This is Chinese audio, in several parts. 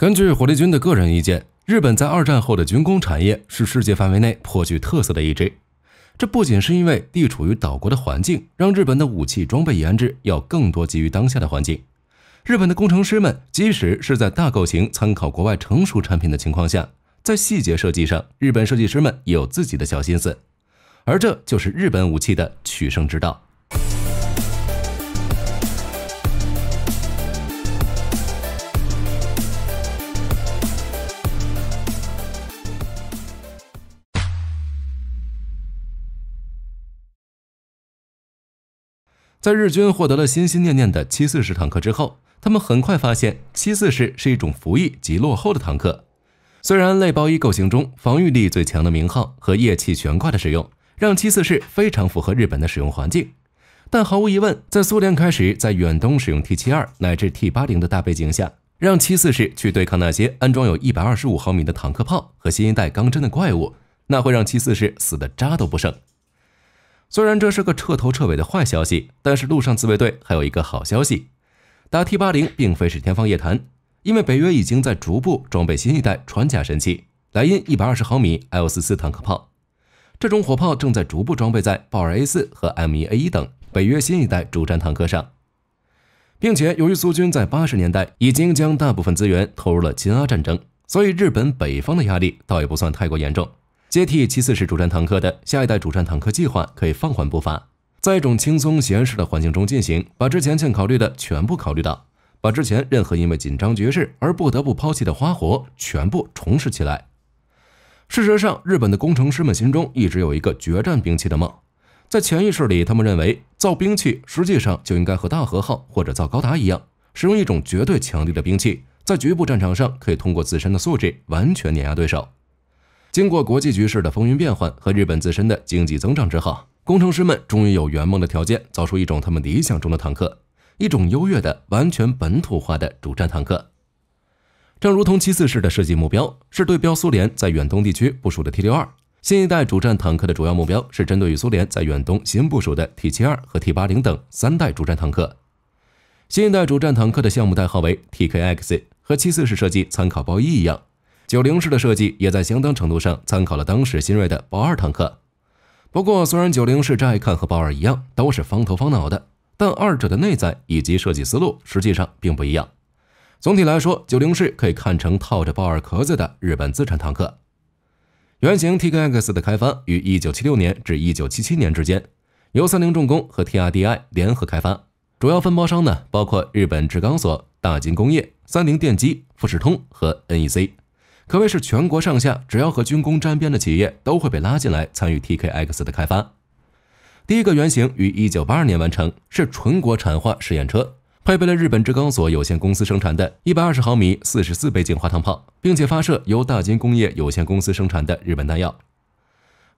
根据火力军的个人意见，日本在二战后的军工产业是世界范围内颇具特色的一支。这不仅是因为地处于岛国的环境，让日本的武器装备研制要更多基于当下的环境。日本的工程师们，即使是在大构型参考国外成熟产品的情况下，在细节设计上，日本设计师们也有自己的小心思，而这就是日本武器的取胜之道。在日军获得了心心念念的七四式坦克之后，他们很快发现七四式是一种服役及落后的坦克。虽然类包衣构型中防御力最强的名号和液气悬挂的使用，让七四式非常符合日本的使用环境，但毫无疑问，在苏联开始在远东使用 T 七二乃至 T 八零的大背景下，让七四式去对抗那些安装有一百二十五毫米的坦克炮和新一代钢针的怪物，那会让七四式死的渣都不剩。虽然这是个彻头彻尾的坏消息，但是陆上自卫队还有一个好消息，打 T 八零并非是天方夜谭，因为北约已经在逐步装备新一代穿甲神器——莱茵一百二十毫米 L 四四坦克炮。这种火炮正在逐步装备在豹二 A 四和 M 一 A 一等北约新一代主战坦克上，并且由于苏军在八十年代已经将大部分资源投入了金阿战争，所以日本北方的压力倒也不算太过严重。接替，其次是主战坦克的下一代主战坦克计划可以放缓步伐，在一种轻松闲适的环境中进行，把之前欠考虑的全部考虑到，把之前任何因为紧张局势而不得不抛弃的花活全部重拾起来。事实上，日本的工程师们心中一直有一个决战兵器的梦，在潜意识里，他们认为造兵器实际上就应该和大和号或者造高达一样，使用一种绝对强力的兵器，在局部战场上可以通过自身的素质完全碾压对手。经过国际局势的风云变幻和日本自身的经济增长之后，工程师们终于有圆梦的条件，造出一种他们理想中的坦克，一种优越的完全本土化的主战坦克。正如同七四式的设计目标是对标苏联在远东地区部署的 T 六二，新一代主战坦克的主要目标是针对于苏联在远东新部署的 T 七二和 T 八零等三代主战坦克。新一代主战坦克的项目代号为 TKX，和七四式设计参考包一一样。九零式的设计也在相当程度上参考了当时新锐的豹二坦克。不过，虽然九零式乍一看和豹二一样都是方头方脑的，但二者的内在以及设计思路实际上并不一样。总体来说，九零式可以看成套着豹二壳子的日本自产坦克。原型 T K X 的开发于一九七六年至一九七七年之间，由三菱重工和 T R D I 联合开发，主要分包商呢包括日本制钢所、大金工业、三菱电机、富士通和 N E C。可谓是全国上下，只要和军工沾边的企业都会被拉进来参与 TKX 的开发。第一个原型于一九八二年完成，是纯国产化试验车，配备了日本制钢所有限公司生产的120毫米44倍径滑膛炮，并且发射由大金工业有限公司生产的日本弹药。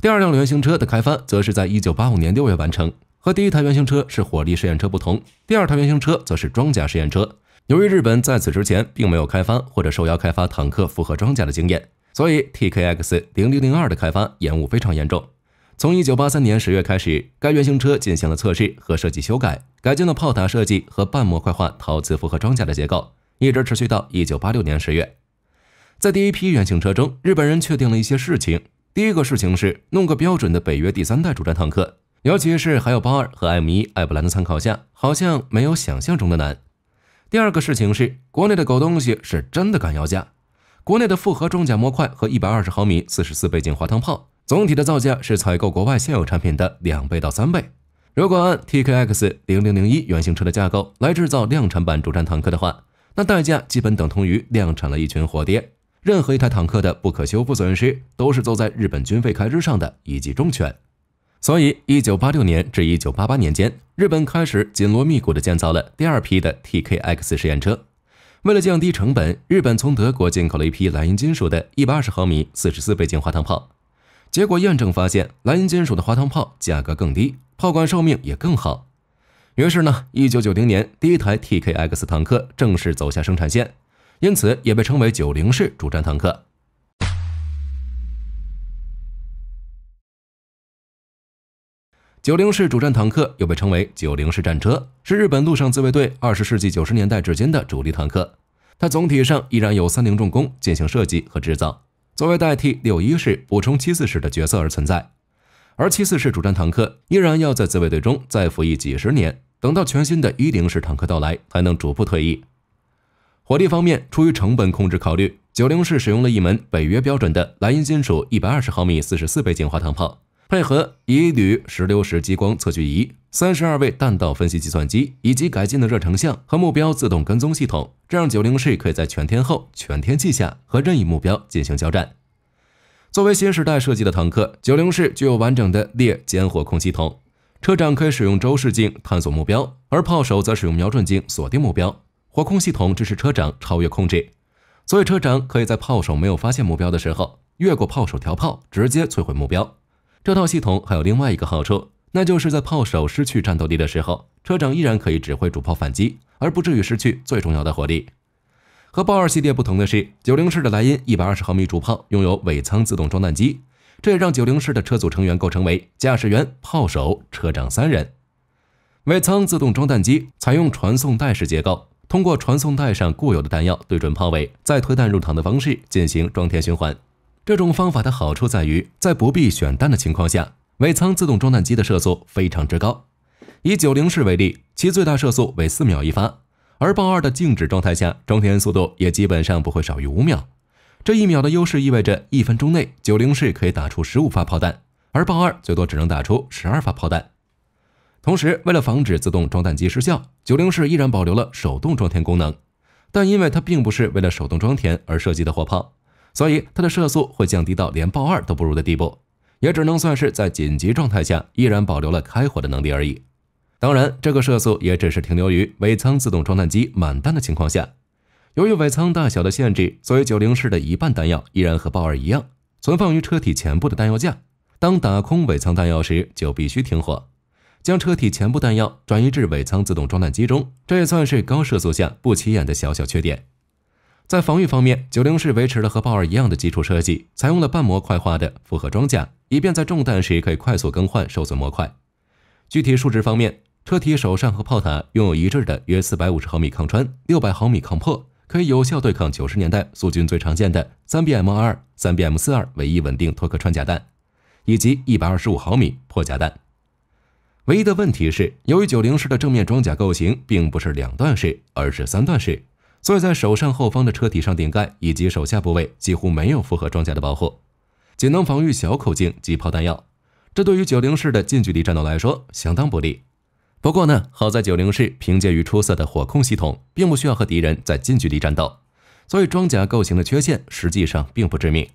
第二辆原型车的开发则是在一九八五年六月完成。和第一台原型车是火力试验车不同，第二台原型车则是装甲试验车。由于日本在此之前并没有开发或者受邀开发坦克复合装甲的经验，所以 TKX 零零零二的开发延误非常严重。从1983年十月开始，该原型车进行了测试和设计修改，改进了炮塔设计和半模块化陶瓷复合装甲的结构，一直持续到1986年十月。在第一批原型车中，日本人确定了一些事情。第一个事情是弄个标准的北约第三代主战坦克，尤其是还有八二和 M 一艾布兰的参考下，好像没有想象中的难。第二个事情是，国内的狗东西是真的敢要价。国内的复合装甲模块和一百二十毫米四十四倍镜滑膛炮，总体的造价是采购国外现有产品的两倍到三倍。如果按 T K X 零零零一原型车的架构来制造量产版主战坦克的话，那代价基本等同于量产了一群火爹。任何一台坦克的不可修复损失，都是坐在日本军费开支上的一记重拳。所以，一九八六年至一九八八年间，日本开始紧锣密鼓地建造了第二批的 TKX 试验车。为了降低成本，日本从德国进口了一批莱茵金属的一百二十毫米四十四倍径滑膛炮。结果验证发现，莱茵金属的滑膛炮价格更低，炮管寿命也更好。于是呢，一九九零年，第一台 TKX 坦克正式走下生产线，因此也被称为九零式主战坦克。九零式主战坦克又被称为九零式战车，是日本陆上自卫队二十世纪九十年代至今的主力坦克。它总体上依然由三菱重工进行设计和制造，作为代替六一式、补充七四式的角色而存在。而七四式主战坦克依然要在自卫队中再服役几十年，等到全新的一零式坦克到来才能逐步退役。火力方面，出于成本控制考虑，九零式使用了一门北约标准的莱茵金属一百二十毫米四十四倍镜滑膛炮。配合一缕石榴石激光测距仪、三十二位弹道分析计算机以及改进的热成像和目标自动跟踪系统，这让九零式可以在全天候、全天气下和任意目标进行交战。作为新时代设计的坦克，九零式具有完整的列歼火控系统。车长可以使用周视镜探索目标，而炮手则使用瞄准镜锁定目标。火控系统支持车长超越控制，所以车长可以在炮手没有发现目标的时候，越过炮手调炮，直接摧毁目标。这套系统还有另外一个好处，那就是在炮手失去战斗力的时候，车长依然可以指挥主炮反击，而不至于失去最重要的火力。和豹二系列不同的是，九零式的莱茵一百二十毫米主炮拥有尾舱自动装弹机，这也让九零式的车组成员构成为驾驶员、炮手、车长三人。尾舱自动装弹机采用传送带式结构，通过传送带上固有的弹药对准炮尾，再推弹入膛的方式进行装填循环。这种方法的好处在于，在不必选弹的情况下，尾舱自动装弹机的射速非常之高。以九零式为例，其最大射速为四秒一发，而豹二的静止状态下装填速度也基本上不会少于五秒。这一秒的优势意味着，一分钟内九零式可以打出十五发炮弹，而豹二最多只能打出十二发炮弹。同时，为了防止自动装弹机失效，九零式依然保留了手动装填功能，但因为它并不是为了手动装填而设计的火炮。所以它的射速会降低到连豹二都不如的地步，也只能算是在紧急状态下依然保留了开火的能力而已。当然，这个射速也只是停留于尾舱自动装弹机满弹的情况下。由于尾舱大小的限制，所以九零式的一半弹药依然和豹二一样存放于车体前部的弹药架。当打空尾舱弹药时，就必须停火，将车体前部弹药转移至尾舱自动装弹机中。这也算是高射速下不起眼的小小缺点。在防御方面，九零式维持了和豹二一样的基础设计，采用了半模块化的复合装甲，以便在中弹时可以快速更换受损模块。具体数值方面，车体、首上和炮塔拥有一致的约四百五十毫米抗穿、六百毫米抗破，可以有效对抗九十年代苏军最常见的 3BM2、3BM4 二唯一稳定托克穿甲弹以及一百二十五毫米破甲弹。唯一的问题是，由于九零式的正面装甲构型并不是两段式，而是三段式。所以在手上后方的车体上顶盖以及手下部位几乎没有复合装甲的保护，仅能防御小口径机炮弹药。这对于九零式的近距离战斗来说相当不利。不过呢，好在九零式凭借于出色的火控系统，并不需要和敌人在近距离战斗，所以装甲构型的缺陷实际上并不致命。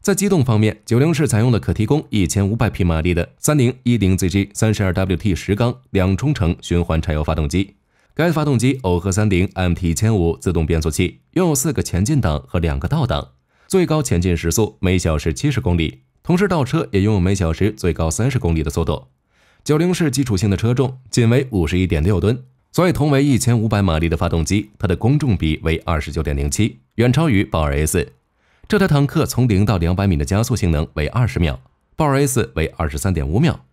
在机动方面，九零式采用了可提供一千五百匹马力的三零一零 ZG 三十二 WT 十缸两冲程循环柴油发动机。该发动机耦合三菱 MT 一千五自动变速器，拥有四个前进档和两个倒档，最高前进时速每小时七十公里，同时倒车也拥有每小时最高三十公里的速度。九零式基础性的车重仅为五十一点六吨，所以同为一千五百马力的发动机，它的公重比为二十九点零七，远超于豹二 S。这台坦克从零到两百米的加速性能为二十秒，豹二 S 为二十三点五秒。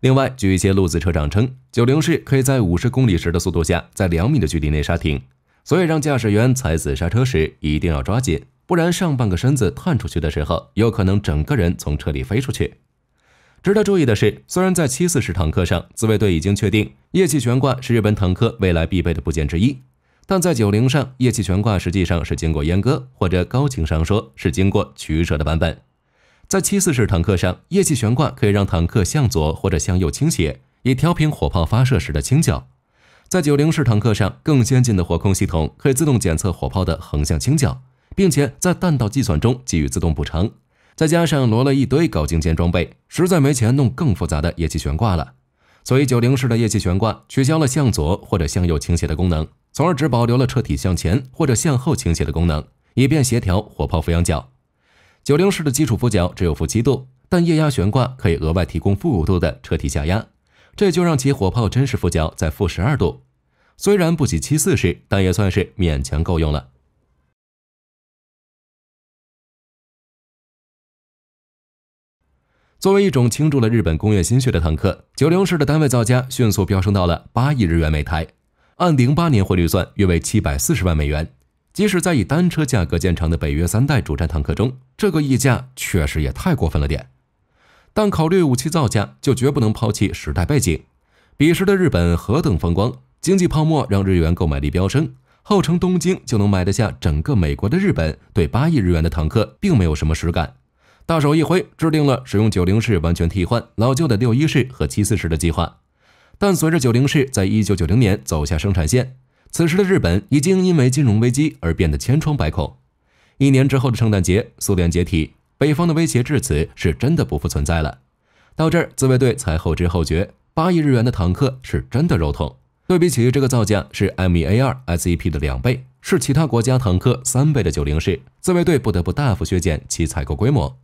另外，据一些路子车长称，九零式可以在五十公里时的速度下，在两米的距离内刹停，所以让驾驶员踩死刹车时一定要抓紧，不然上半个身子探出去的时候，有可能整个人从车里飞出去。值得注意的是，虽然在七四式坦克上，自卫队已经确定液气悬挂是日本坦克未来必备的部件之一，但在九零上液气悬挂实际上是经过阉割，或者高情商说是经过取舍的版本。在七四式坦克上，液气悬挂可以让坦克向左或者向右倾斜，以调平火炮发射时的倾角。在九零式坦克上，更先进的火控系统可以自动检测火炮的横向倾角，并且在弹道计算中给予自动补偿。再加上罗了一堆高精尖装备，实在没钱弄更复杂的液气悬挂了，所以九零式的液气悬挂取消了向左或者向右倾斜的功能，从而只保留了车体向前或者向后倾斜的功能，以便协调火炮俯仰角。九零式的基础负角只有负七度，但液压悬挂可以额外提供负五度的车体下压，这就让其火炮真实负角在负十二度。虽然不及七四式，但也算是勉强够用了。作为一种倾注了日本工业心血的坦克，九零式的单位造价迅速飙升到了八亿日元每台，按零八年汇率算，约为七百四十万美元。即使在以单车价格见长的北约三代主战坦克中，这个溢价确实也太过分了点。但考虑武器造价，就绝不能抛弃时代背景。彼时的日本何等风光，经济泡沫让日元购买力飙升，号称东京就能买得下整个美国的日本，对八亿日元的坦克并没有什么实感。大手一挥，制定了使用九零式完全替换老旧的六一式和七四式的计划。但随着九零式在一九九零年走下生产线。此时的日本已经因为金融危机而变得千疮百孔。一年之后的圣诞节，苏联解体，北方的威胁至此是真的不复存在了。到这儿，自卫队才后知后觉，八亿日元的坦克是真的肉痛。对比起这个造价，是 M1A2 SEP 的两倍，是其他国家坦克三倍的九零式，自卫队不得不大幅削减其采购规模。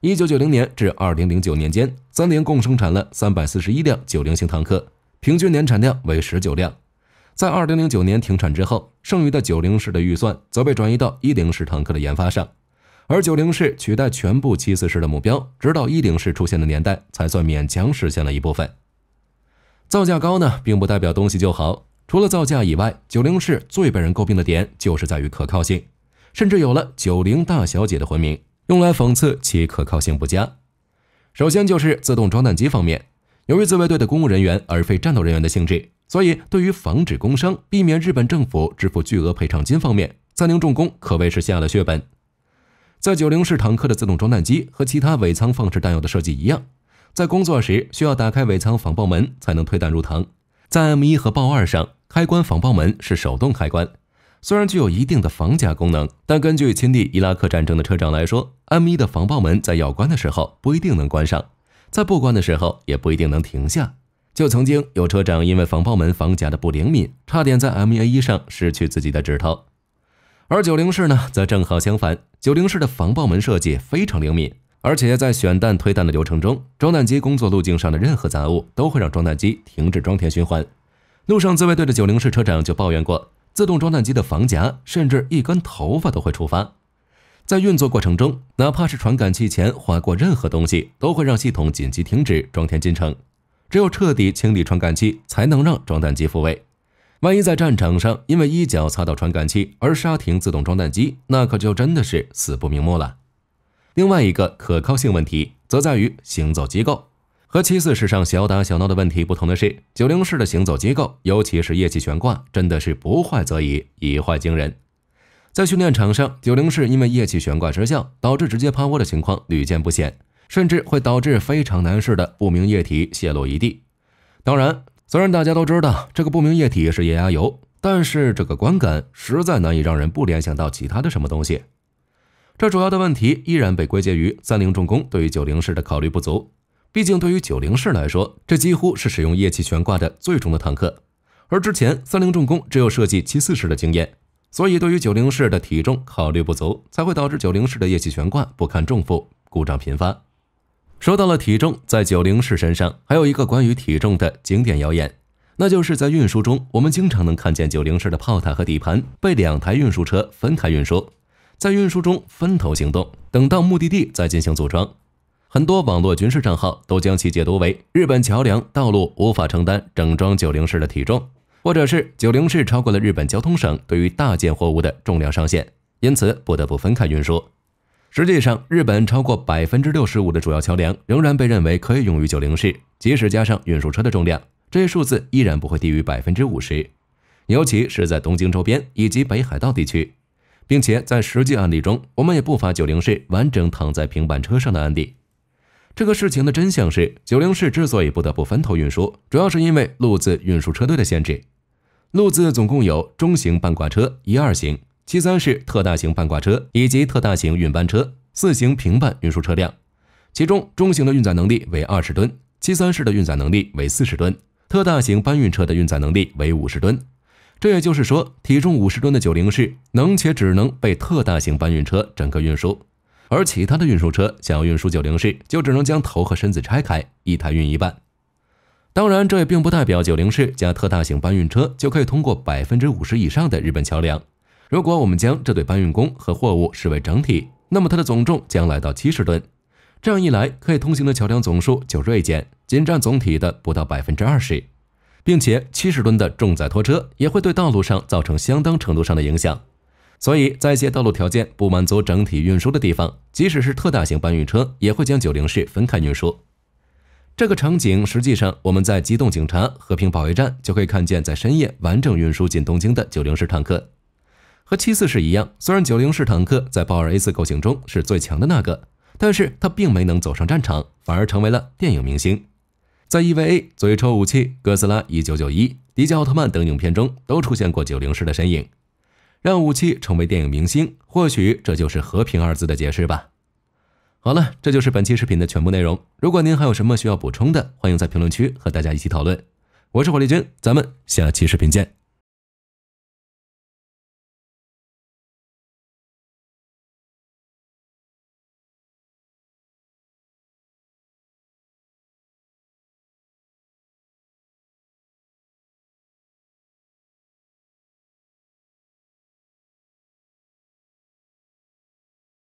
一九九零年至二零零九年间，三菱共生产了三百四十一辆九零型坦克，平均年产量为十九辆。在二零零九年停产之后，剩余的九零式的预算则被转移到一零式坦克的研发上，而九零式取代全部七四式的目标，直到一零式出现的年代，才算勉强实现了一部分。造价高呢，并不代表东西就好。除了造价以外，九零式最被人诟病的点，就是在于可靠性，甚至有了“九零大小姐”的魂名，用来讽刺其可靠性不佳。首先就是自动装弹机方面，由于自卫队的公务人员而非战斗人员的性质。所以，对于防止工伤、避免日本政府支付巨额赔偿金方面，三菱重工可谓是下了血本。在九零式坦克的自动装弹机和其他尾舱放置弹药的设计一样，在工作时需要打开尾舱防爆门才能推弹入膛。在 M 一和豹二上，开关防爆门是手动开关，虽然具有一定的防夹功能，但根据亲历伊拉克战争的车长来说，M 一的防爆门在要关的时候不一定能关上，在不关的时候也不一定能停下。就曾经有车长因为防爆门防夹的不灵敏，差点在 M A 一上失去自己的指头。而九零式呢，则正好相反，九零式的防爆门设计非常灵敏，而且在选弹推弹的流程中，装弹机工作路径上的任何杂物都会让装弹机停止装填循环。路上自卫队的九零式车长就抱怨过，自动装弹机的防夹甚至一根头发都会触发，在运作过程中，哪怕是传感器前划过任何东西，都会让系统紧急停止装填进程。只有彻底清理传感器，才能让装弹机复位。万一在战场上因为一脚擦到传感器而刹停自动装弹机，那可就真的是死不瞑目了。另外一个可靠性问题，则在于行走机构。和七四式上小打小闹的问题不同的是，九零式的行走机构，尤其是液气悬挂，真的是不坏则已，一坏惊人。在训练场上，九零式因为液气悬挂失效导致直接趴窝的情况屡见不鲜。甚至会导致非常难事的不明液体泄露一地。当然，虽然大家都知道这个不明液体是液压油，但是这个观感实在难以让人不联想到其他的什么东西。这主要的问题依然被归结于三菱重工对于九零式的考虑不足。毕竟，对于九零式来说，这几乎是使用液气悬挂的最终的坦克。而之前三菱重工只有设计七四式的经验，所以对于九零式的体重考虑不足，才会导致九零式的液气悬挂不堪重负，故障频发。说到了体重，在九零式身上还有一个关于体重的经典谣言，那就是在运输中，我们经常能看见九零式的炮塔和底盘被两台运输车分开运输，在运输中分头行动，等到目的地再进行组装。很多网络军事账号都将其解读为日本桥梁道路无法承担整装九零式的体重，或者是九零式超过了日本交通省对于大件货物的重量上限，因此不得不分开运输。实际上，日本超过百分之六十五的主要桥梁仍然被认为可以用于九零式，即使加上运输车的重量，这数字依然不会低于百分之五十。尤其是在东京周边以及北海道地区，并且在实际案例中，我们也不乏九零式完整躺在平板车上的案例。这个事情的真相是，九零式之所以不得不分头运输，主要是因为路自运输车队的限制。路自总共有中型半挂车一二型。七三是特大型半挂车以及特大型运搬车四型平板运输车辆，其中中型的运载能力为二十吨，七三式的运载能力为四十吨，特大型搬运车的运载能力为五十吨。这也就是说，体重五十吨的九零式能且只能被特大型搬运车整个运输，而其他的运输车想要运输九零式，就只能将头和身子拆开，一台运一半。当然，这也并不代表九零式加特大型搬运车就可以通过百分之五十以上的日本桥梁。如果我们将这对搬运工和货物视为整体，那么它的总重将来到七十吨。这样一来，可以通行的桥梁总数就锐减，仅占总体的不到百分之二十，并且七十吨的重载拖车也会对道路上造成相当程度上的影响。所以在一些道路条件不满足整体运输的地方，即使是特大型搬运车也会将九零式分开运输。这个场景实际上我们在《机动警察》《和平保卫战》就可以看见，在深夜完整运输进东京的九零式坦克。和七四式一样，虽然九零式坦克在豹二 A 四构型中是最强的那个，但是它并没能走上战场，反而成为了电影明星。在 EVA、为臭武器、哥斯拉、一九九一、迪迦奥特曼等影片中都出现过九零式的身影，让武器成为电影明星，或许这就是“和平”二字的解释吧。好了，这就是本期视频的全部内容。如果您还有什么需要补充的，欢迎在评论区和大家一起讨论。我是火力军，咱们下期视频见。